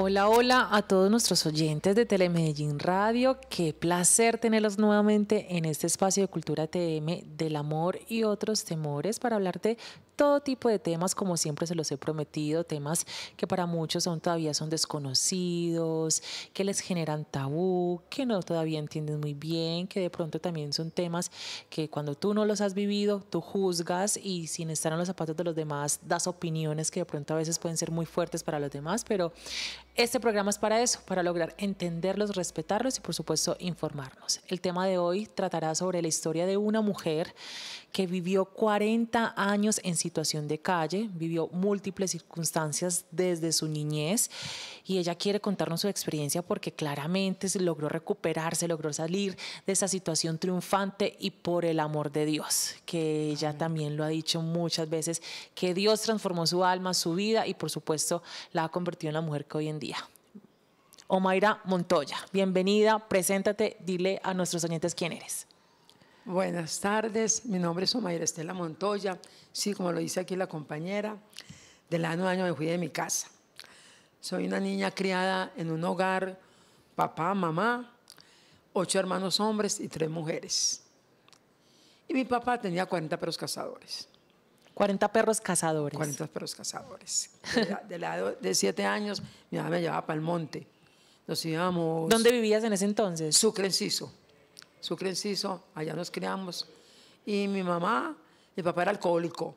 Hola, hola a todos nuestros oyentes de Telemedellín Radio. Qué placer tenerlos nuevamente en este espacio de Cultura TM del amor y otros temores para hablarte todo tipo de temas, como siempre se los he prometido, temas que para muchos son todavía son desconocidos, que les generan tabú, que no todavía entienden muy bien, que de pronto también son temas que cuando tú no los has vivido, tú juzgas y sin estar en los zapatos de los demás das opiniones que de pronto a veces pueden ser muy fuertes para los demás, pero este programa es para eso, para lograr entenderlos, respetarlos y por supuesto informarnos. El tema de hoy tratará sobre la historia de una mujer que vivió 40 años en situación de calle, vivió múltiples circunstancias desde su niñez y ella quiere contarnos su experiencia porque claramente se logró recuperarse, logró salir de esa situación triunfante y por el amor de Dios, que ella también lo ha dicho muchas veces, que Dios transformó su alma, su vida y por supuesto la ha convertido en la mujer que hoy en día. Omaira Montoya, bienvenida, preséntate, dile a nuestros oyentes quién eres. Buenas tardes, mi nombre es Omaira Estela Montoya, sí, como lo dice aquí la compañera, del año año me fui de mi casa. Soy una niña criada en un hogar, papá, mamá, ocho hermanos hombres y tres mujeres. Y mi papá tenía 40 perros cazadores. 40 perros cazadores. 40 perros cazadores. De, la, de, de siete años, mi mamá me llevaba para el monte. Nos íbamos. ¿Dónde vivías en ese entonces? Sucre, su Enciso, allá nos criamos. Y mi mamá, mi papá era alcohólico.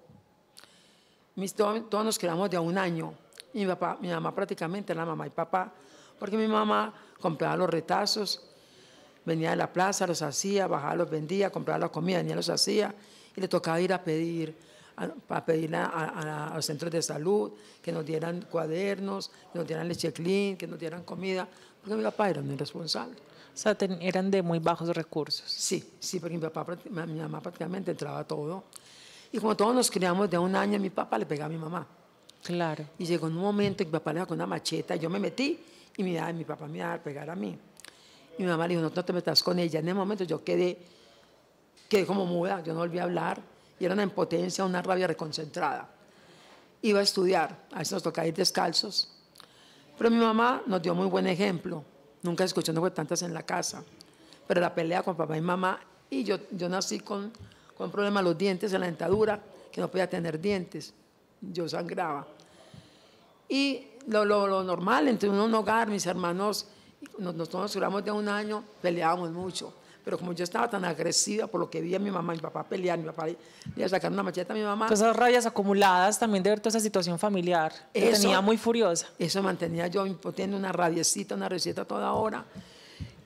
todos, nos criamos de un año. Y mi, mamá prácticamente era mamá y papá, porque mi mamá compraba los retazos, venía de la plaza, los hacía, bajaba, los vendía, compraba la comida, venía, los hacía, y le tocaba ir a pedir, a, pedir a, los centros de salud que nos dieran cuadernos, que nos dieran leche clean, que nos dieran comida, porque mi papá era un responsable. O sea, eran de muy bajos recursos. Sí, sí, porque mi, papá, mi mamá prácticamente entraba todo. Y como todos nos criamos de un año, mi papá le pegaba a mi mamá. Claro. Y llegó un momento que mi papá le con una macheta, yo me metí y mi, mi papá me iba a pegar a mí. mi mamá le dijo, no, te metas con ella. En ese momento yo quedé, quedé como muda, yo no volví a hablar. Y era una impotencia, una rabia reconcentrada. Iba a estudiar, a veces nos tocaba descalzos. Pero mi mamá nos dio muy buen ejemplo nunca no fue tantas en la casa, pero la pelea con papá y mamá, y yo, nací con, con problemas los dientes, en la dentadura, que no podía tener dientes, yo sangraba. Y lo, lo, normal, entre un hogar, mis hermanos, nosotros nos, duramos de un año, peleábamos mucho pero como yo estaba tan agresiva por lo que vi mi mamá, mi papá pelear, mi papá le sacar una macheta a mi mamá. Todas pues esas rabias acumuladas también de ver toda esa situación familiar, eso, tenía muy furiosa. Eso mantenía yo poniendo una rabiecita, una receta toda hora.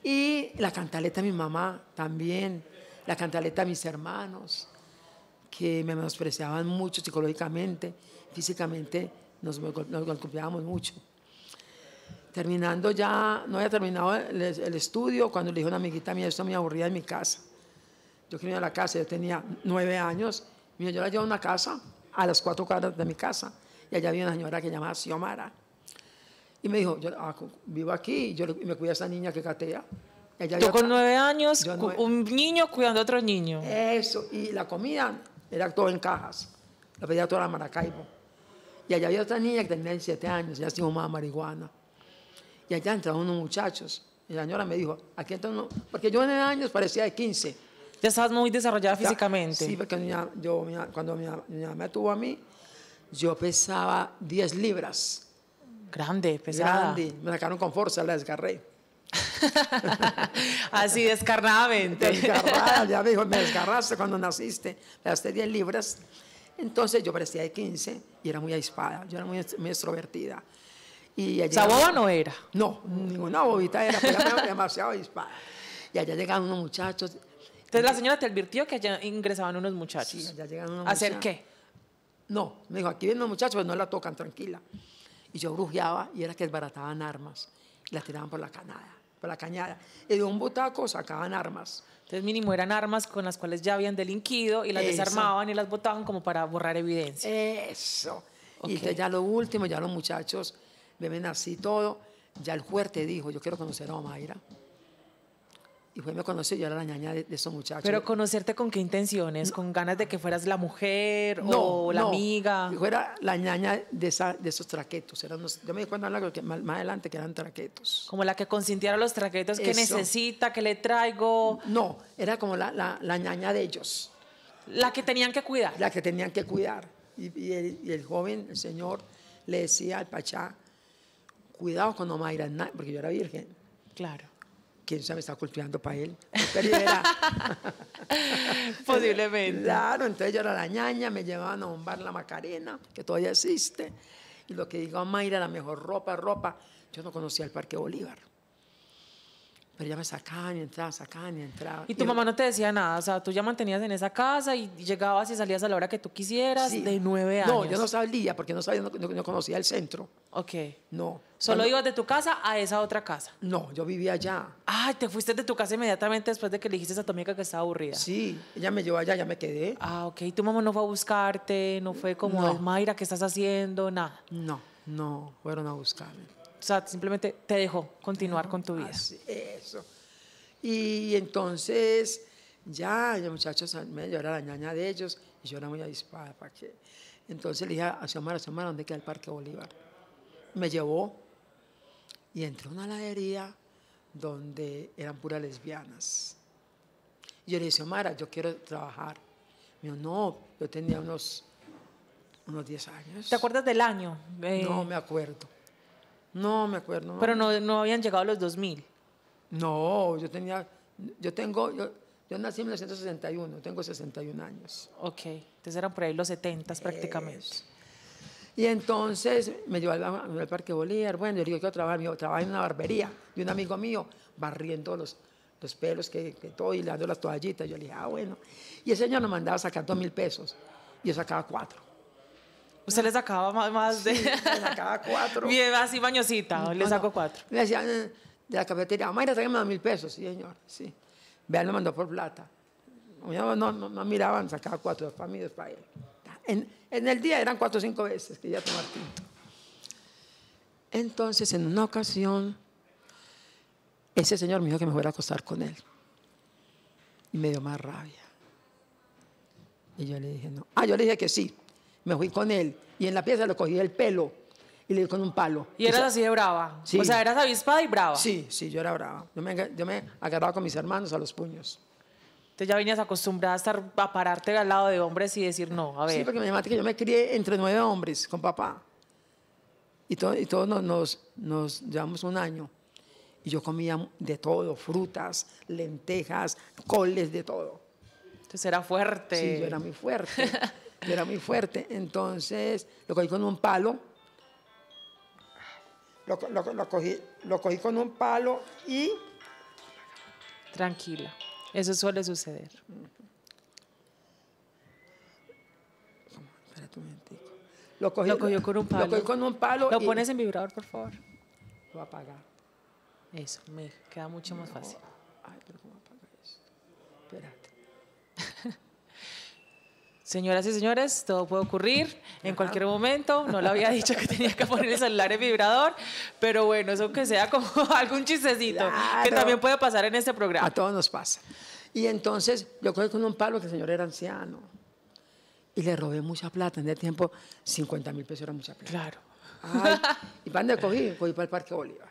Y la cantaleta de mi mamá también, la cantaleta de mis hermanos, que me menospreciaban mucho psicológicamente, físicamente nos, nos golpeábamos mucho terminando ya, no había terminado el, estudio, cuando le dijo a una amiguita mía, esto me aburría en mi casa. Yo quería ir a la casa, yo tenía nueve años, mira, yo la llevo a una casa, a las cuatro cuadras de mi casa, y allá había una señora que llamaba Xiomara. Y me dijo, yo ah, vivo aquí, y yo me me cuida esa niña que catea. yo con nueve años, un niño cuidando a otro niño. Eso, y la comida era todo en cajas, la pedía toda la Maracaibo. Y allá había otra niña que tenía siete años, ya se fumaba marihuana y allá entraron unos muchachos. Y la señora me dijo, aquí entran unos, porque yo en el años parecía de 15. Ya estabas muy desarrollada físicamente. Sí, porque yo, cuando mi, mamá me tuvo a mí, yo pesaba 10 libras. Grande, pesaba Grande. Me sacaron con fuerza, la desgarré. Así descarnadamente. ya me dijo, me desgarraste cuando naciste, me gasté 10 libras. Entonces yo parecía de 15 y era muy avispada. yo era muy, muy extrovertida. Y allá no era. No, ninguna bobita era, demasiado dispara. Y allá llegaban unos muchachos. Entonces la señora te advirtió que allá ingresaban unos muchachos. Sí, allá unos muchachos. ¿Hacer qué? No, me dijo, aquí vienen unos muchachos, pues no la tocan, tranquila. Y yo brujeaba y era que desbarataban armas. Y las tiraban por la canada, por la cañada. Y de un botaco sacaban armas. Entonces mínimo eran armas con las cuales ya habían delinquido y las desarmaban y las botaban como para borrar evidencia. Eso. Y ya lo último, ya los muchachos me nací todo, ya el te dijo, yo quiero conocer a Mayra Y fue, me conocí, yo era la ñaña de, esos muchachos. Pero conocerte con qué intenciones, con ganas de que fueras la mujer o la no. amiga. Yo era la ñaña de, de esos traquetos. yo me di cuenta que más, adelante que eran traquetos. Como la que consintiera los traquetos, que necesita, que le traigo. No, era como la, la, ñaña de ellos. La que tenían que cuidar. La que tenían que cuidar. Y, el, y el joven, el señor, le decía al pachá, cuidado con no porque yo era virgen. Claro. ¿Quién sabe, me está cultivando para él? Posiblemente. Claro, entonces yo era la ñaña, me llevaban a un bar La Macarena, que todavía existe. Y lo que digo a la mejor ropa, ropa. Yo no conocía el Parque Bolívar. Pero ya me sacaban y entraba, sacaban y entraba. ¿Y tu mamá no te decía nada? O sea, tú ya mantenías en esa casa y llegabas y salías a la hora que tú quisieras de nueve años. No, yo no salía porque no, sabía, no, conocía el centro. Ok. No. ¿Solo ibas de tu casa a esa otra casa? No, yo vivía allá. Ay, te fuiste de tu casa inmediatamente después de que le dijiste a tu amiga que estaba aburrida. Sí, ella me llevó allá, ya me quedé. Ah, ok. ¿Y tu mamá no fue a buscarte? ¿No fue como, Mayra, ¿qué estás haciendo? Nada. No, no, fueron a buscarme. O sea, simplemente te dejó continuar con tu vida. eso. Y entonces, ya, los muchachos, me era la ñaña de ellos, y yo era muy avispada, ¿para qué? Entonces le dije a Xiomara, Xiomara, ¿dónde queda el Parque Bolívar? Me llevó y entró a una ladería donde eran puras lesbianas. Y yo le dije, Xiomara, yo quiero trabajar. Me dijo, no, yo tenía unos, unos 10 años. ¿Te acuerdas del año? No eh, me acuerdo. No me acuerdo. Pero no, habían llegado los los 2000. No, yo tenía, yo tengo, yo, nací en 1961, tengo 61 años. Ok, entonces eran por ahí los 70 prácticamente. Y entonces me llevó al, Parque Bolívar, bueno, yo digo, quiero trabajar, yo trabajo en una barbería de un amigo mío, barriendo los, los pelos, que, que todo, y le dando las toallitas. Yo le dije, ah, bueno. Y ese señor nos mandaba sacar dos mil pesos, y yo sacaba cuatro. Usted le sacaba más, de. le sacaba cuatro. Bien, así bañosita, le sacó cuatro. Le decían de la cafetería, Mayra, tráigame dos mil pesos. Sí, señor, sí. Vean, lo mandó por plata. No, no, no miraban, sacaba cuatro, para mí, dos para él. En, en, el día eran cuatro o cinco veces que ya tomar tinto. Entonces, en una ocasión, ese señor me dijo que me fuera a acostar con él. Y me dio más rabia. Y yo le dije, no. Ah, yo le dije que sí me fui con él y en la pieza le cogí el pelo y le di con un palo. ¿Y eras así de brava? Sí. O sea, eras avispada y brava. Sí, sí, yo era brava. Yo me, agarraba con mis hermanos a los puños. Entonces ya venías acostumbrada a, estar, a pararte al lado de hombres y decir no, a ver. Sí, porque me que yo me crié entre nueve hombres con papá. Y, todo, y todos nos, nos, nos llevamos un año. Y yo comía de todo, frutas, lentejas, coles, de todo. Entonces era fuerte. Sí, yo era muy fuerte. era muy fuerte. Entonces lo cogí con un palo. Lo, cogí, con un palo y... Tranquila, eso suele suceder. Lo cogí, con un palo. Lo pones en vibrador, por favor. Lo apaga. Eso, me queda mucho más fácil. Señoras y señores, todo puede ocurrir en cualquier momento. No le había dicho que tenía que poner el celular en vibrador, pero bueno, eso que sea como algún chistecito, que también puede pasar en este programa. A todos nos pasa. Y entonces yo cogí con un palo que el señor era anciano y le robé mucha plata. En el tiempo, 50 mil pesos era mucha plata. Claro. ¿Y para dónde cogí? Cogí para el Parque Bolívar.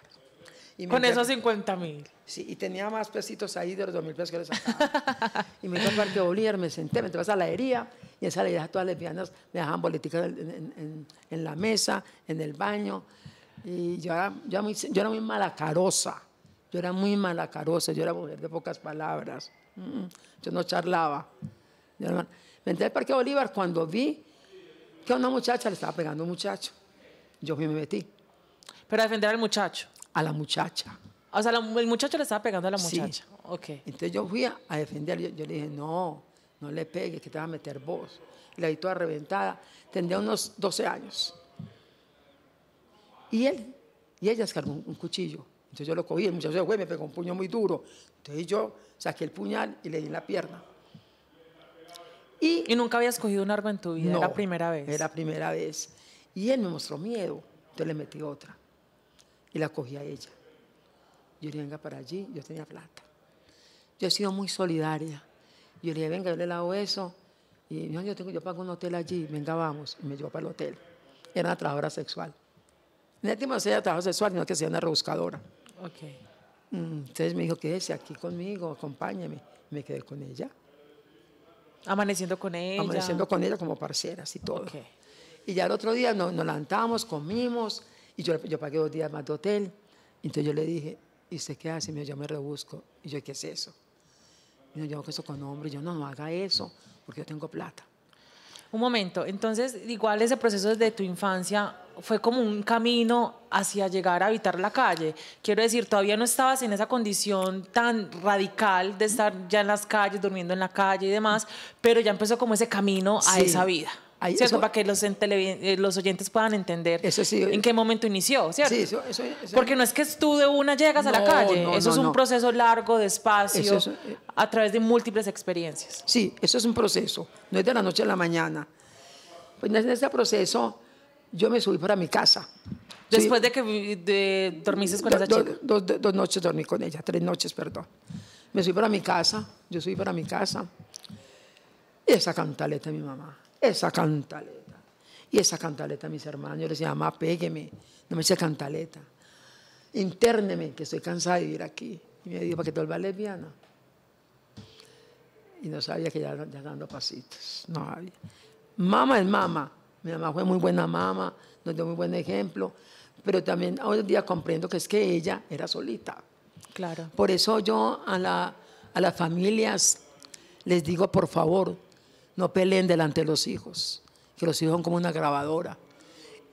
Con esos 50 mil. Sí, y tenía más pesitos ahí de los 2 mil pesos que les sacaba. y me fui al Parque Bolívar, me senté, me entré a la herida y en esa herida todas las lesbianas me dejaban boleticas en, en, la mesa, en el baño. Y yo era, yo era, muy, malacarosa, yo era muy malacarosa, yo era mujer de pocas palabras. Mm, yo no charlaba. me entré al Parque Bolívar cuando vi que a una muchacha le estaba pegando a un muchacho. Yo me metí. Pero defender al muchacho a la muchacha. O sea, el muchacho le estaba pegando a la muchacha. Sí. Entonces yo fui a, defender, yo, le dije, no, no le pegues, que te vas a meter vos. le la toda reventada, tendría unos 12 años. Y él, y ella escargó un, cuchillo. Entonces yo lo cogí, el muchacho güey, me pegó un puño muy duro. Entonces yo saqué el puñal y le di en la pierna. Y, nunca habías cogido un arma en tu vida? No, era la primera vez. Era la primera vez. Y él me mostró miedo, entonces le metí otra y la cogí a ella. Yo le dije, venga para allí, yo tenía plata. Yo he sido muy solidaria. Yo le dije, venga, yo le lavo eso. Y yo, tengo, yo pago un hotel allí, venga, vamos. Y me llevó para el hotel. Era una trabajadora sexual. En el tiempo no trabajo sexual, sino que sea una rebuscadora. Ok. Mm, entonces me dijo, quédese aquí conmigo, acompáñame. Me quedé con ella. Amaneciendo con ella. Amaneciendo con ella como parceras y todo. Y ya el otro día nos, nos levantamos comimos, y yo, yo pagué dos días más de hotel. Entonces yo le dije, ¿y usted qué hace? Me yo me rebusco. Y yo, ¿qué es eso? Me dijo, yo hago eso con hombres. Yo, no, no haga eso, porque yo tengo plata. Un momento, entonces igual ese proceso desde tu infancia fue como un camino hacia llegar a habitar la calle. Quiero decir, todavía no estabas en esa condición tan radical de estar ya en las calles, durmiendo en la calle y demás, pero ya empezó como ese camino a esa vida. ¿cierto? Eso, Para que los, eh, los oyentes puedan entender eso sí, en qué momento inició, ¿cierto? Porque no es que tú de una llegas a la calle, eso es un proceso largo, despacio, eh, a través de múltiples experiencias. Sí, eso es un proceso, no es de la noche a la mañana. Pues en ese proceso yo me subí para mi casa. Después de que de, dormiste con esa chica. dos noches dormí con ella, tres noches, perdón. Me subí para mi casa, yo subí para mi casa. Y esa cantaleta de mi mamá esa cantaleta. Y esa cantaleta, mis hermanos, yo les decía, mamá, pégueme, no me dice cantaleta. Interneme, que estoy cansada de vivir aquí. Y me dijo, ¿para qué te vuelvas lesbiana? Y no sabía que ya, ya dando pasitos. No sabía. Mama es mama. Mi mamá fue muy buena mamá, nos dio muy buen ejemplo. Pero también hoy en día comprendo que es que ella era solita. Claro. Por eso yo a, la, a las familias les digo, por favor, no peleen delante de los hijos, que los hijos son como una grabadora.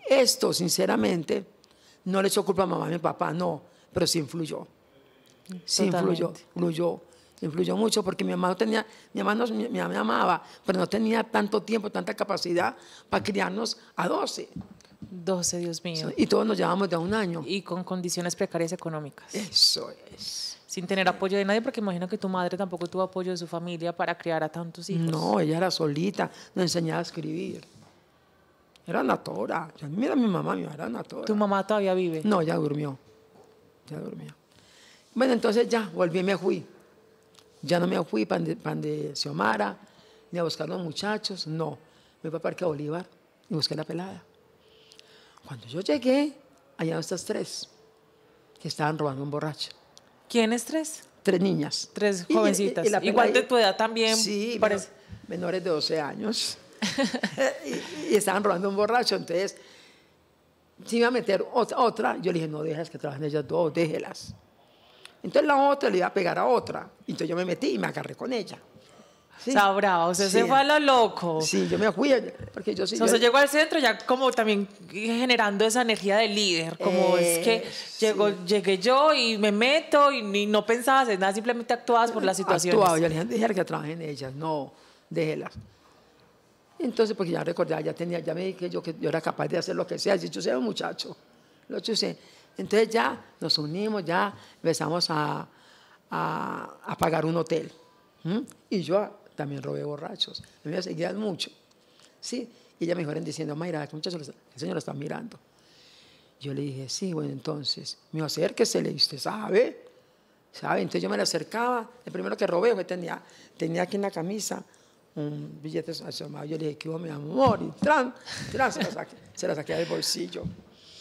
Esto, sinceramente, no le echó culpa a mamá y a mi papá, no, pero sí influyó. Sí influyó, influyó, influyó mucho porque mi mamá no tenía, mi mi, mamá me amaba, pero no tenía tanto tiempo, tanta capacidad para criarnos a 12. 12, Dios mío. Y todos nos llevamos de un año. Y con condiciones precarias económicas. Eso es sin tener apoyo de nadie, porque imagino que tu madre tampoco tuvo apoyo de su familia para criar a tantos hijos. No, ella era solita, No enseñaba a escribir. Era natora. mira mi mamá, mi mamá era natora. ¿Tu mamá todavía vive? No, ya durmió. Ya durmió. Bueno, entonces ya, volví me fui. Ya no me fui para de Xiomara, ni a buscar a los muchachos, no. Me fui a Parque Bolívar y busqué la pelada. Cuando yo llegué, allá estas tres que estaban robando un borracho. ¿Quiénes tres? Tres niñas. Tres jovencitas. Igual de tu edad también. Sí, menores de 12 años. Eh, y, estaban robando un borracho. Entonces, si iba a meter otra, yo le dije, no dejas que trabajen ellas dos, déjelas. Entonces la otra le iba a pegar a otra. Entonces yo me metí y me agarré con ella. Sí. bravo. usted se fue a lo loco. Sí, yo me fui, porque yo Entonces llegó al centro ya como también generando esa energía de líder, como es eh, que llegó, llegué yo y me meto y, no pensabas en nada, simplemente actuabas por la situación Actuaba, yo le dije que trabajen en ellas, no, déjelas. Entonces, porque ya recordaba, ya tenía, ya me dije yo que yo era capaz de hacer lo que sea, yo soy un muchacho, Entonces ya nos unimos, ya empezamos a, pagar un hotel. Y yo también robé borrachos. Me a seguir mucho. ¿sí? Y ella me en diciendo, mira que muchachos, el señor lo está mirando. Yo le dije, sí, bueno, entonces, me dijo, acérquese, le usted sabe, sabe. Entonces yo me le acercaba, el primero que robé, que tenía, tenía aquí en la camisa un billete asomado. Yo le dije, ¿qué hubo, mi amor? Y tran, tran, se la saqué, se saqué del bolsillo.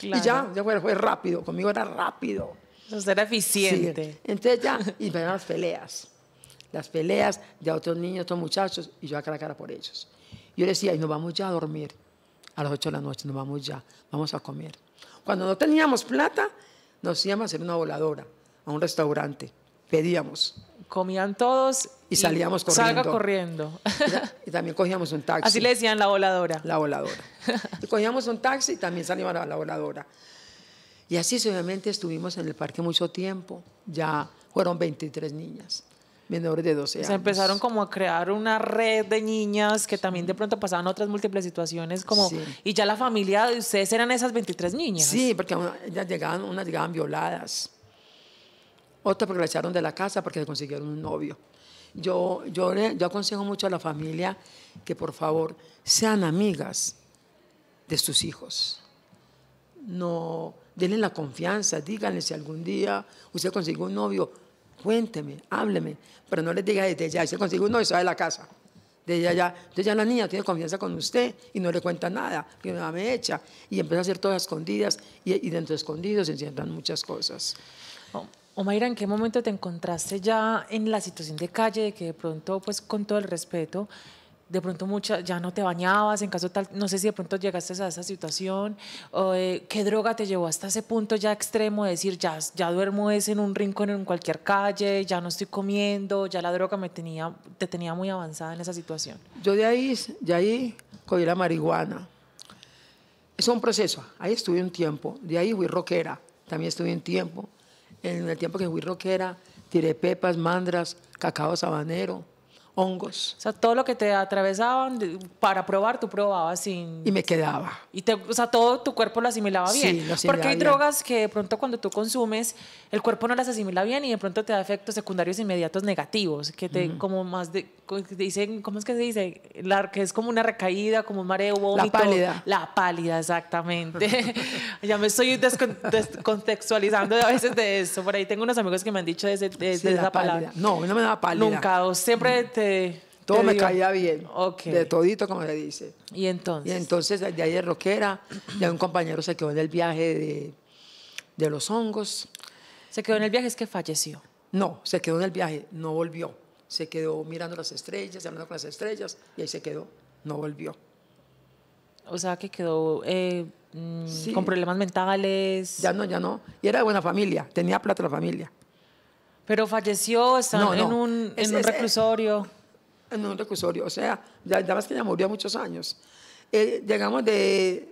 Y ya, ya fue, rápido, conmigo era rápido. entonces era eficiente. Entonces ya, y me peleas las peleas de otros niños, otros muchachos, y yo a cara cara por ellos. Yo decía, y nos vamos ya a dormir a las 8 de la noche, nos vamos ya, vamos a comer. Cuando no teníamos plata, nos íbamos a hacer una voladora a un restaurante, pedíamos. Comían todos y, salíamos corriendo. Salga corriendo. Y también cogíamos un taxi. Así le decían la voladora. La voladora. Y cogíamos un taxi y también salíamos a la voladora. Y así obviamente estuvimos en el parque mucho tiempo. Ya fueron 23 niñas menores de 12 años. Se empezaron como a crear una red de niñas que también de pronto pasaban otras múltiples situaciones, como, y ya la familia de ustedes eran esas 23 niñas. Sí, porque llegaban, unas llegaban violadas, otras porque la echaron de la casa porque le consiguieron un novio. Yo, yo aconsejo mucho a la familia que por favor sean amigas de sus hijos. No, denle la confianza, díganle si algún día usted consigue un novio, cuénteme, hábleme, pero no le diga desde ya, se consigue uno y sale de la casa. Desde allá, entonces ya la niña tiene confianza con usted y no le cuenta nada, que nada me echa, y empieza a hacer todas escondidas y, dentro de escondidos se enciendan muchas cosas. Omaira, ¿en qué momento te encontraste ya en la situación de calle, de que de pronto, pues con todo el respeto, de pronto mucha ya no te bañabas, en caso tal, no sé si de pronto llegaste a esa situación, o, eh, qué droga te llevó hasta ese punto ya extremo de decir, ya, ya duermo es en un rincón en cualquier calle, ya no estoy comiendo, ya la droga me tenía, te tenía muy avanzada en esa situación. Yo de ahí, de ahí cogí la marihuana. Es un proceso, ahí estuve un tiempo, de ahí fui rockera, también estuve un tiempo, en el tiempo que fui rockera, tiré pepas, mandras, cacao sabanero, hongos. O sea, todo lo que te atravesaban para probar, tú probabas sin... Y me quedaba. Y te, o sea, todo tu cuerpo lo asimilaba bien. Porque hay drogas que de pronto cuando tú consumes, el cuerpo no las asimila bien y de pronto te da efectos secundarios inmediatos negativos, que te como más de, dicen, ¿cómo es que se dice? La, que es como una recaída, como un mareo, vómito. La pálida. La pálida, exactamente. ya me estoy descontextualizando a veces de eso. Por ahí tengo unos amigos que me han dicho de, esa palabra. No, no me daba pálida. Nunca, siempre... Mm. Todo me caía bien. De todito, como se dice. Y entonces. Y entonces, de ahí de Roquera, ya un compañero se quedó en el viaje de, de los hongos. ¿Se quedó en el viaje? ¿Es que falleció? No, se quedó en el viaje, no volvió. Se quedó mirando las estrellas, hablando con las estrellas, y ahí se quedó, no volvió. O sea, que quedó eh, mm, con problemas mentales. Ya no, ya no. Y era de buena familia, tenía plata la familia. Pero falleció, en, Un, en un reclusorio. en un reclusorio, o sea, ya, que ya murió muchos años. Eh, llegamos de,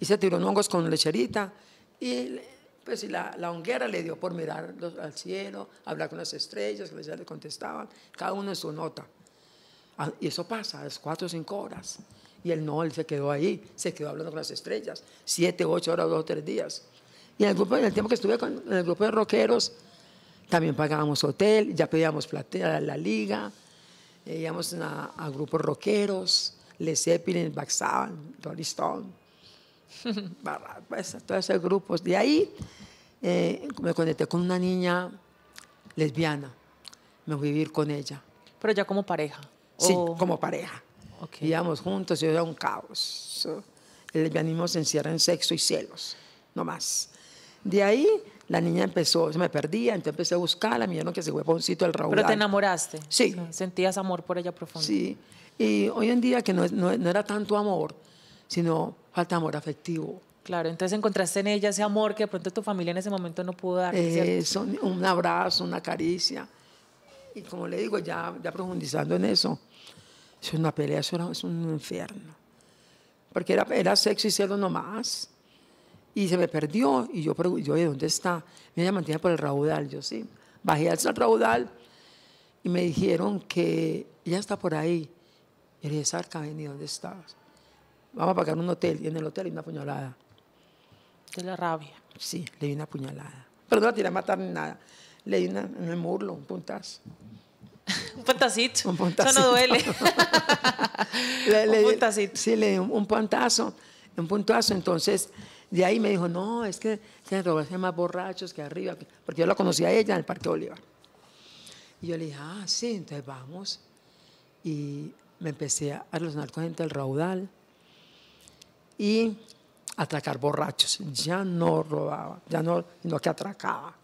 y se tiró hongos con lecherita y pues y la, la, honguera le dio por mirar al cielo, hablar con las estrellas, que ya le contestaban, cada uno en su nota. Ah, y eso pasa es cuatro o cinco horas. Y él no, él se quedó ahí, se quedó hablando con las estrellas, siete, ocho horas, dos o tres días. Y en el, grupo, en el tiempo que estuve con en el grupo de rockeros, también pagábamos hotel, ya pedíamos platea a la liga, eh, íbamos a, grupos rockeros, Les Zeppelin, Baxaban, Rolling Stone, pues, todos esos grupos. De ahí eh, me conecté con una niña lesbiana, me fui a vivir con ella. Pero ya como pareja. Sí, como pareja. íbamos juntos, y era un caos. El lesbianismo se encierra en sexo y celos, no más. De ahí la niña empezó, se me perdía, entonces empecé a buscarla, me no que se fue el Raúl. Pero te enamoraste. Sí. Sentías amor por ella profundo. Sí. Y hoy en día que no, era tanto amor, sino falta amor afectivo. Claro, entonces encontraste en ella ese amor que de pronto tu familia en ese momento no pudo dar. Eso, un abrazo, una caricia. Y como le digo, ya, ya profundizando en eso, es una pelea, es un infierno. Porque era, era sexo y cielo nomás y se me perdió. Y yo pregunté, yo, ¿dónde está? Me ella mantiene por el raudal. Yo sí, bajé al raudal y me dijeron que ella está por ahí. Y le dije, Sarca, vení, ¿dónde estás? Vamos a pagar un hotel. Y en el hotel hay una puñalada. De la rabia. Sí, le di una puñalada. Pero no la tiré a matar ni nada. Le di en el murlo, un puntazo. un puntacito. Un Eso no duele. un puntazo Sí, le di un puntazo. Un puntazo. Entonces, de ahí me dijo, no, es que tienen que más borrachos que arriba, porque yo la conocí a ella en el Parque Bolívar. Y yo le dije, ah, sí, entonces vamos. Y me empecé a relacionar con gente del raudal y atracar borrachos. Ya no robaba, ya no, sino que atracaba.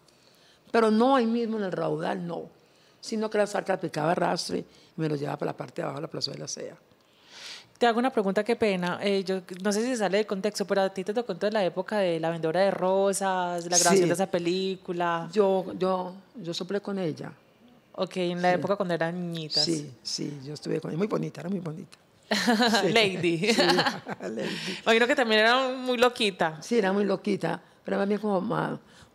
Pero no ahí mismo en el raudal, no. Sino que la saca picaba rastre y me lo llevaba para la parte de abajo de la plaza de la SEA. Te hago una pregunta, qué pena. Eh, yo no sé si sale de contexto, pero a ti te tocó toda la época de la vendedora de rosas, la grabación de esa película. Yo, yo, yo soplé con ella. Ok, en la época cuando eran niñitas. Sí, sí, yo estuve con ella. Muy bonita, era muy bonita. Lady. Lady. que también era muy loquita. Sí, era muy loquita, pero también como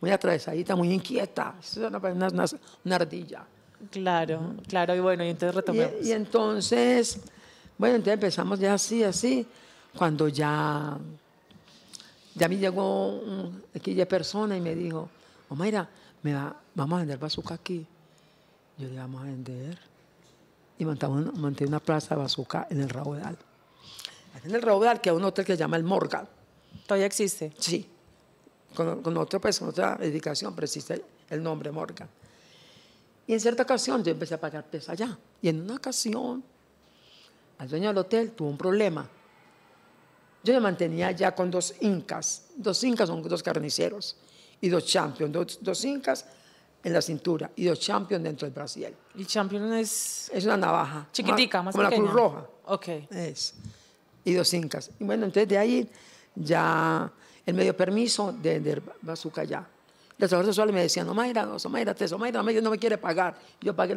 muy atravesadita, muy inquieta. Eso una, ardilla. Claro, claro, y bueno, y entonces retomemos. y entonces bueno, entonces empezamos ya así, así, cuando ya, ya me llegó aquella persona y me dijo, Omaira, me va, vamos a vender bazooka aquí. Yo le vamos a vender. Y montamos, una plaza de bazooka en el Raudal. En el Raudal, que hay un hotel que se llama el Morgan. ¿Todavía existe? Sí. Con, pues, con, otra edificación, pero existe el nombre Morgan. Y en cierta ocasión yo empecé a pagar pesa allá. Y en una ocasión al dueño del hotel, tuvo un problema. Yo me mantenía ya con dos incas. Dos incas son dos carniceros y dos champions. Dos, dos incas en la cintura y dos champions dentro del brasil. ¿Y champion es? Es una navaja. Chiquitica, más, pequeña? como pequeña. la cruz roja. Ok. Es. Y dos incas. Y bueno, entonces de ahí ya él me dio permiso de vender bazuca ya. Los trabajadores sexuales me decían, no, Mayra, no, Mayra, te, Mayra, no me quiere pagar. Yo pagué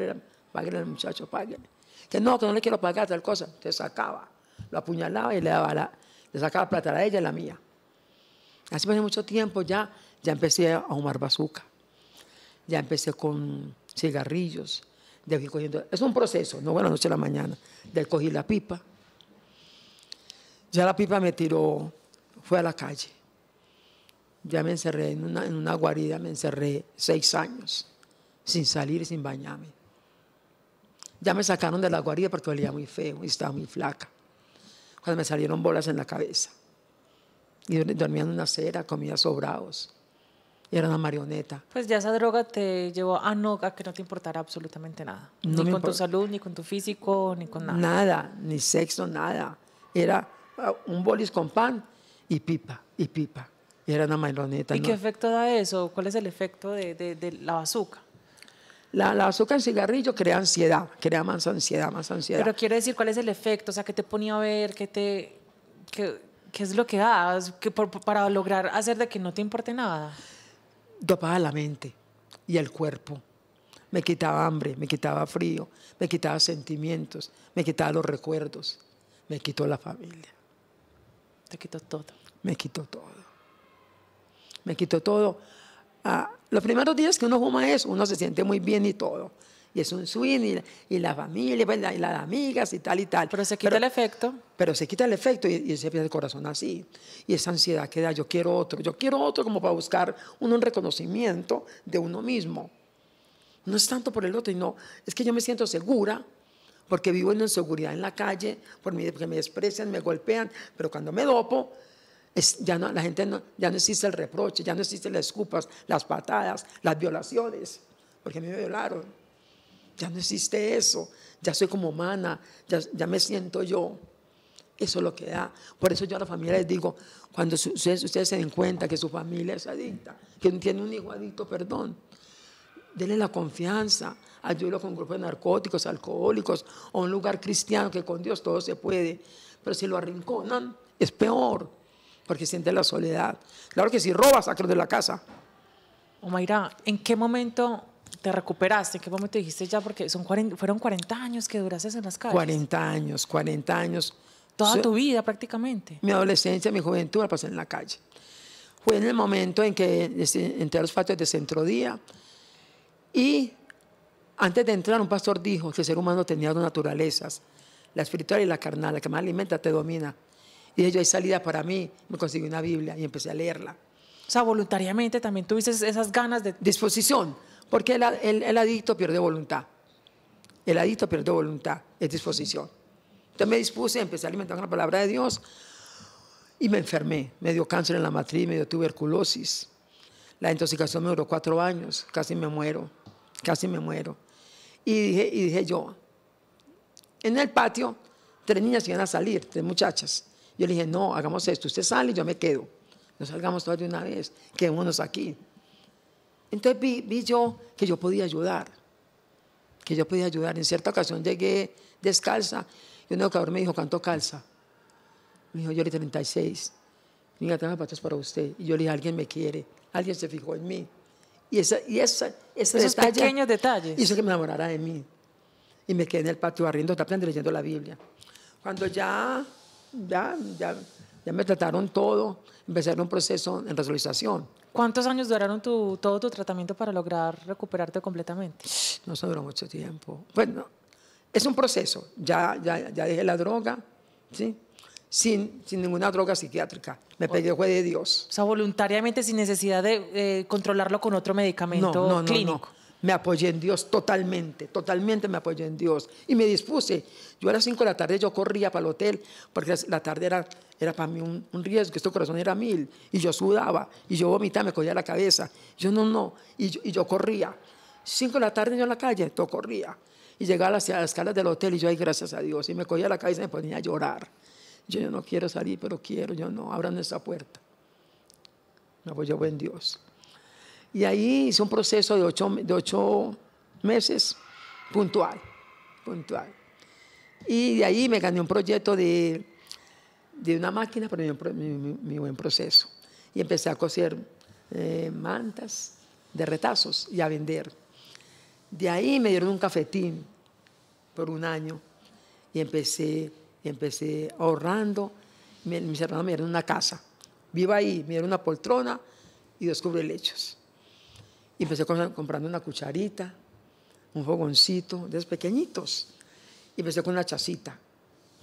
Páguenle al muchacho, páguenle. Que no, que no le quiero pagar tal cosa. Te sacaba, lo apuñalaba y le daba le sacaba plata a ella y la mía. Así hace mucho tiempo ya, ya empecé a humar bazooka. Ya empecé con cigarrillos. De cogiendo, es un proceso, no buena noche a la mañana. De cogí la pipa. Ya la pipa me tiró, fue a la calle. Ya me encerré en una, guarida, me encerré seis años, sin salir, y sin bañarme. Ya me sacaron de la guarida porque olía muy feo y estaba muy flaca. Cuando me salieron bolas en la cabeza. Y dormía en una acera, comía sobrados. Y era una marioneta. Pues ya esa droga te llevó a, no, que no te importara absolutamente nada. ni con tu salud, ni con tu físico, ni con nada. Nada, ni sexo, nada. Era ah, un bolis con pan y pipa, y pipa. Y era una marioneta. ¿Y qué efecto da eso? ¿Cuál es el efecto de, la bazuca? La, azúcar en cigarrillo crea ansiedad, crea más ansiedad, más ansiedad. Pero quiero decir, ¿cuál es el efecto? O sea, ¿qué te ponía a ver? ¿Qué te...? Qué, es lo que hagas que para lograr hacer de que no te importe nada? Dopaba la mente y el cuerpo. Me quitaba hambre, me quitaba frío, me quitaba sentimientos, me quitaba los recuerdos, me quitó la familia. Te quitó todo. Me quitó todo. Me quitó todo. a... Ah, los primeros días que uno fuma es uno se siente muy bien y todo. Y es un swing y, la familia pues, y las amigas y tal y tal. Pero se quita el efecto. Pero se quita el efecto y, se pierde el corazón así. Y esa ansiedad que da, yo quiero otro, yo quiero otro como para buscar un reconocimiento de uno mismo. No es tanto por el otro, y no, es que yo me siento segura porque vivo en inseguridad en la calle, por mí, porque me desprecian, me golpean, pero cuando me dopo, ya no, la gente ya no existe el reproche, ya no existe las escupas, las patadas, las violaciones, porque me violaron. Ya no existe eso, ya soy como humana, ya, me siento yo. Eso es lo que da. Por eso yo a la familia les digo, cuando ustedes, se den cuenta que su familia es adicta, que tiene un hijo adicto, perdón, denle la confianza, ayúdelo con grupos de narcóticos, alcohólicos, o un lugar cristiano que con Dios todo se puede. Pero si lo arrinconan, es peor porque siente la soledad. Claro que si robas, sácalo de la casa. Omaira, ¿en qué momento te recuperaste? ¿En qué momento dijiste ya? Porque son fueron 40 años que duraste en las calles. 40 años, 40 años. Toda tu vida prácticamente. Mi adolescencia, mi juventud la pasé en la calle. Fue en el momento en que este, entré los patios de Centrodía y antes de entrar un pastor dijo que el ser humano tenía dos naturalezas, la espiritual y la carnal, la que más alimenta te domina. Y dije yo, hay salida para mí. Me conseguí una Biblia y empecé a leerla. O sea, voluntariamente también tuviste esas ganas de... Disposición, porque el, el, adicto pierde voluntad. El adicto pierde voluntad, es disposición. Entonces me dispuse, empecé a alimentar con la palabra de Dios y me enfermé. Me dio cáncer en la matriz, me dio tuberculosis. La intoxicación me duró cuatro años, casi me muero, casi me muero. Y dije, y dije yo, en el patio, tres niñas iban a salir, tres muchachas. Yo le dije, no, hagamos esto, usted sale y yo me quedo. No salgamos todos de una vez, quedémonos aquí. Entonces vi, yo que yo podía ayudar, que yo podía ayudar. En cierta ocasión llegué descalza y un educador me dijo, ¿cuánto calza? Me dijo, yo le 36. Mira, tengo zapatos para usted. Y yo le dije, alguien me quiere, alguien se fijó en mí. Y, esa, y esa, ese esos detalle, pequeños detalles. Hizo que me enamorara de mí. Y me quedé en el patio barriendo, tapando, leyendo la Biblia. Cuando ya ya, ya, me trataron todo, empezaron un proceso en resolución. ¿Cuántos años duraron todo tu tratamiento para lograr recuperarte completamente? No se duró mucho tiempo. Bueno, es un proceso. Ya, ya, ya dejé la droga, ¿sí? Sin, sin, ninguna droga psiquiátrica. Me pegué juez de Dios. O sea, voluntariamente, sin necesidad de eh, controlarlo con otro medicamento no, no, clínico. No, me apoyé en Dios totalmente, totalmente me apoyé en Dios y me dispuse. Yo a las 5 de la tarde yo corría para el hotel porque la tarde era, para mí un, riesgo, este corazón era mil y yo sudaba y yo vomitaba, me cogía la cabeza. Yo no, no, y yo, corría. 5 de la tarde yo en la calle, yo corría y llegaba hacia las escalas del hotel y yo, ahí, gracias a Dios, y me cogía la cabeza y me ponía a llorar. Yo, no quiero salir, pero quiero, yo no, abran esa puerta. Me apoyó en Dios. Y ahí hice un proceso de ocho, de ocho meses puntual, puntual. Y de ahí me gané un proyecto de, de una máquina para mi, mi, mi, buen proceso. Y empecé a coser eh, mantas de retazos y a vender. De ahí me dieron un cafetín por un año y empecé, empecé ahorrando. Mis hermanos me dieron una casa. Vivo ahí, me dieron una poltrona y dos cubrelechos. Y empecé comprando una cucharita, un fogoncito, de esos pequeñitos. Y empecé con una chacita,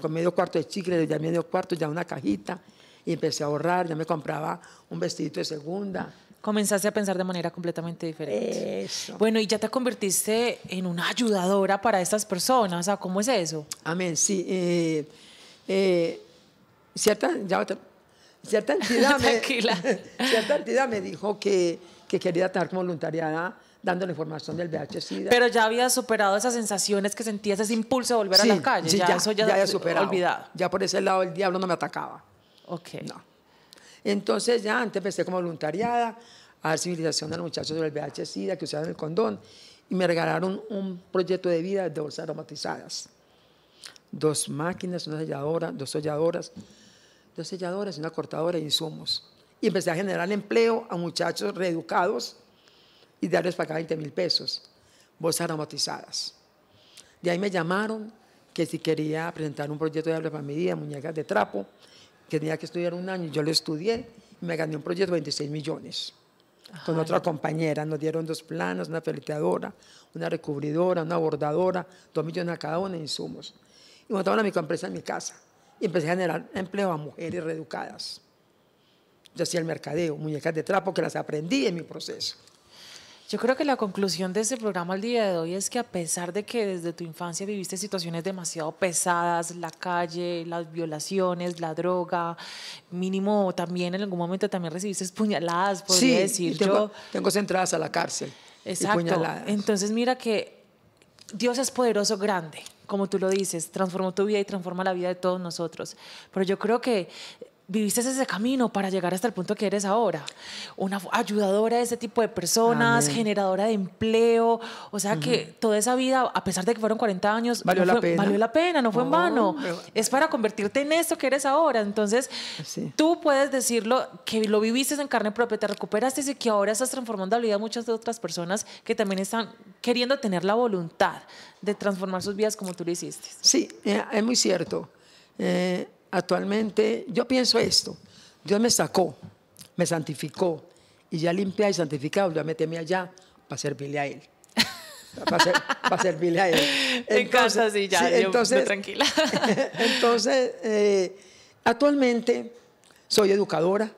con medio cuarto de chicle, ya medio cuarto, ya una cajita. Y empecé a ahorrar, ya me compraba un vestidito de segunda. Comenzaste a pensar de manera completamente diferente. Eso. Bueno, y ya te convertiste en una ayudadora para estas personas. O sea, ¿cómo es eso? Amén, sí. Eh, eh, cierta, cierta cierta entidad me dijo que que quería estar como voluntariada dando la información del VHSIDA. Pero ya había superado esas sensaciones que sentía ese impulso de volver a la calle. ya, había superado. Olvidado. Ya por ese lado el diablo no me atacaba. Ok. No. Entonces ya antes empecé como voluntariada a dar civilización a los muchachos del el que usaban el condón y me regalaron un proyecto de vida de bolsas aromatizadas. Dos máquinas, una selladora, dos selladoras, dos selladoras, una cortadora de insumos y empecé a generar empleo a muchachos reeducados y darles para acá 20 mil pesos, bolsas aromatizadas. De ahí me llamaron que si quería presentar un proyecto de habla para mi vida, muñecas de trapo, que tenía que estudiar un año, yo lo estudié y me gané un proyecto de 26 millones. Con otra compañera nos dieron dos planos, una feliteadora, una recubridora, una bordadora, dos millones a cada una de insumos. Y montaron a mi en mi casa y empecé a generar empleo a mujeres reeducadas. Yo hacía el mercadeo, muñecas de trapo que las aprendí en mi proceso. Yo creo que la conclusión de este programa al día de hoy es que a pesar de que desde tu infancia viviste situaciones demasiado pesadas, la calle, las violaciones, la droga, mínimo también en algún momento también recibiste puñaladas, por sí, decir tengo, yo. Tengo entradas a la cárcel. Exacto. Entonces mira que Dios es poderoso, grande, como tú lo dices, transformó tu vida y transforma la vida de todos nosotros. Pero yo creo que viviste ese camino para llegar hasta el punto que eres ahora. Una ayudadora de ese tipo de personas, generadora de empleo. O sea que toda esa vida, a pesar de que fueron 40 años, valió, la, pena. valió la pena, no fue en vano. Es para convertirte en esto que eres ahora. Entonces, tú puedes decirlo que lo viviste en carne propia, te recuperaste y que ahora estás transformando la vida de muchas de otras personas que también están queriendo tener la voluntad de transformar sus vidas como tú lo hiciste. Sí, eh, es muy cierto. Eh actualmente yo pienso esto, Dios me sacó, me santificó y ya limpia y santificado, ya me temía allá para servirle a Él. Para, servirle a Él. en casa sí, ya, entonces, tranquila. entonces, eh, actualmente soy educadora,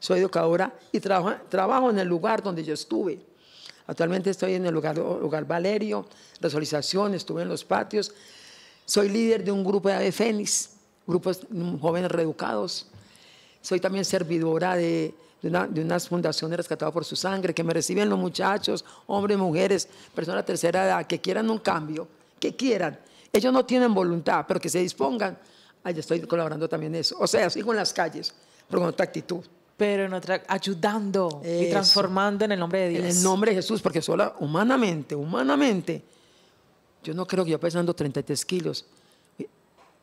soy educadora y trabajo, trabajo en el lugar donde yo estuve. Actualmente estoy en el lugar, lugar Valerio, resolización, estuve en los patios. Soy líder de un grupo de Ave Fénix grupos jóvenes reeducados. Soy también servidora de, de, unas fundaciones rescatadas por su sangre, que me reciben los muchachos, hombres, mujeres, personas de tercera edad, que quieran un cambio, que quieran. Ellos no tienen voluntad, pero que se dispongan. Ahí estoy colaborando también en eso. O sea, sigo en las calles, pero con otra actitud. Pero ayudando y transformando en el nombre de Dios. En el nombre de Jesús, porque sola, humanamente, humanamente, yo no creo que yo pesando 33 kilos,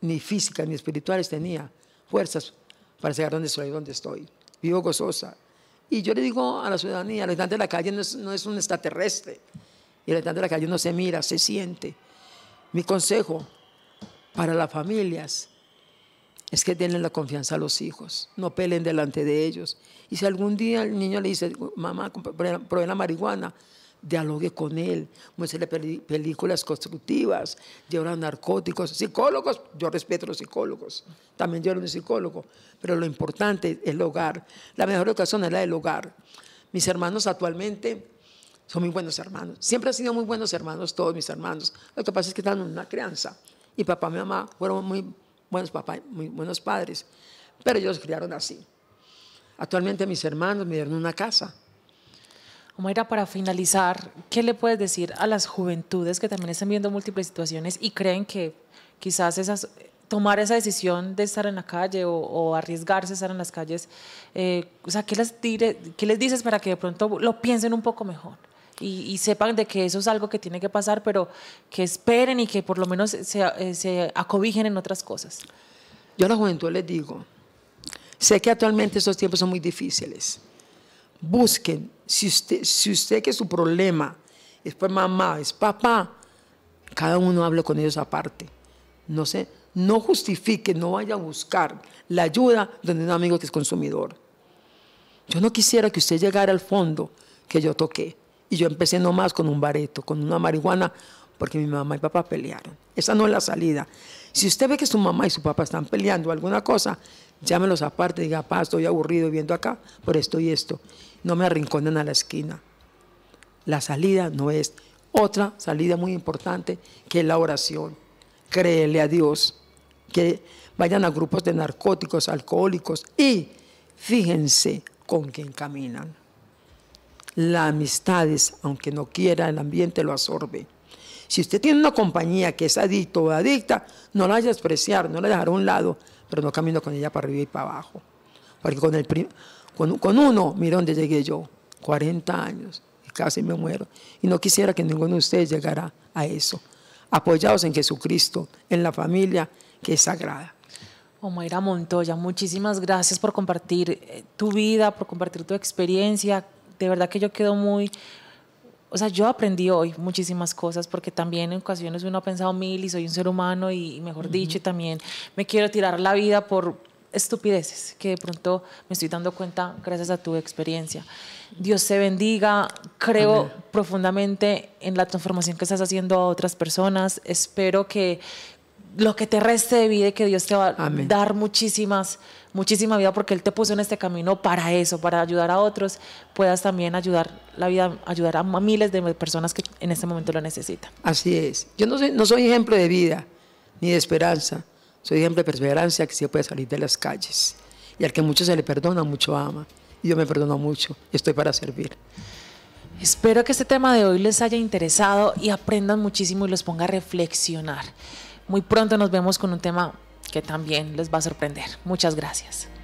ni físicas ni espirituales tenía fuerzas para llegar donde soy, donde estoy. Vivo gozosa. Y yo le digo a la ciudadanía, el habitante de la calle no es, un extraterrestre. Y el habitante de la calle no se mira, se siente. Mi consejo para las familias es que denle la confianza a los hijos, no pelen delante de ellos. Y si algún día el niño le dice, mamá, provee la marihuana, dialogue con él, muéstrele películas constructivas, llevar a narcóticos, psicólogos, yo respeto a los psicólogos, también yo era un psicólogo, pero lo importante es el hogar, la mejor ocasión es la del hogar. Mis hermanos actualmente son muy buenos hermanos, siempre han sido muy buenos hermanos todos mis hermanos, lo que pasa es que están en una crianza, y papá y mamá fueron muy buenos papás, muy buenos padres, pero ellos criaron así. Actualmente mis hermanos me dieron una casa, Omaira, para finalizar, ¿qué le puedes decir a las juventudes que también están viendo múltiples situaciones y creen que quizás esas, tomar esa decisión de estar en la calle o, arriesgarse a estar en las calles? Eh, o sea, ¿qué les, les dices para que de pronto lo piensen un poco mejor? Y, sepan de que eso es algo que tiene que pasar, pero que esperen y que por lo menos se, se eh, acobijen en otras cosas. Yo a la juventud les digo, sé que actualmente estos tiempos son muy difíciles. Busquen si usted, si usted que su problema es por pues, mamá, es papá, cada uno hable con ellos aparte. No sé, no justifique, no vaya a buscar la ayuda donde un amigo que es consumidor. Yo no quisiera que usted llegara al fondo que yo toqué. Y yo empecé nomás con un bareto, con una marihuana porque mi mamá y papá pelearon. Esa no es la salida. Si usted ve que su mamá y su papá están peleando alguna cosa, llámelos aparte, diga, papá, estoy aburrido viendo acá por esto y esto. No me arrinconen a la esquina. La salida no es. Otra salida muy importante que es la oración. Créele a Dios. Que vayan a grupos de narcóticos, alcohólicos y fíjense con quién caminan. amistad es, aunque no quiera, el ambiente lo absorbe. Si usted tiene una compañía que es adicto o adicta, no la haya despreciar, no la dejar a un lado, pero no camino con ella para arriba y para abajo. Porque con, el con, con uno, mire dónde llegué yo, 40 años, casi me muero. Y no quisiera que ninguno de ustedes llegara a eso. Apoyados en Jesucristo, en la familia que es sagrada. Omaira Montoya, muchísimas gracias por compartir eh, tu vida, por compartir tu experiencia. De verdad que yo quedo muy o sea, yo aprendí hoy muchísimas cosas porque también en ocasiones uno ha pensado mil y soy un ser humano y, mejor dicho, también me quiero tirar la vida por estupideces que de pronto me estoy dando cuenta gracias a tu experiencia. Dios te bendiga, creo profundamente en la transformación que estás haciendo a otras personas, espero que lo que te reste de vida y que Dios te va a dar muchísimas muchísima vida porque Él te puso en este camino para eso, para ayudar a otros, puedas también ayudar la vida, ayudar a miles de personas que en este momento lo necesitan. Así es. Yo no soy, no soy ejemplo de vida ni de esperanza, soy ejemplo de perseverancia que se puede salir de las calles. Y al que mucho se le perdona, mucho ama. Y yo me perdono mucho y estoy para servir. Espero que este tema de hoy les haya interesado y aprendan muchísimo y los ponga a reflexionar. Muy pronto nos vemos con un tema que también les va a sorprender. Muchas gracias.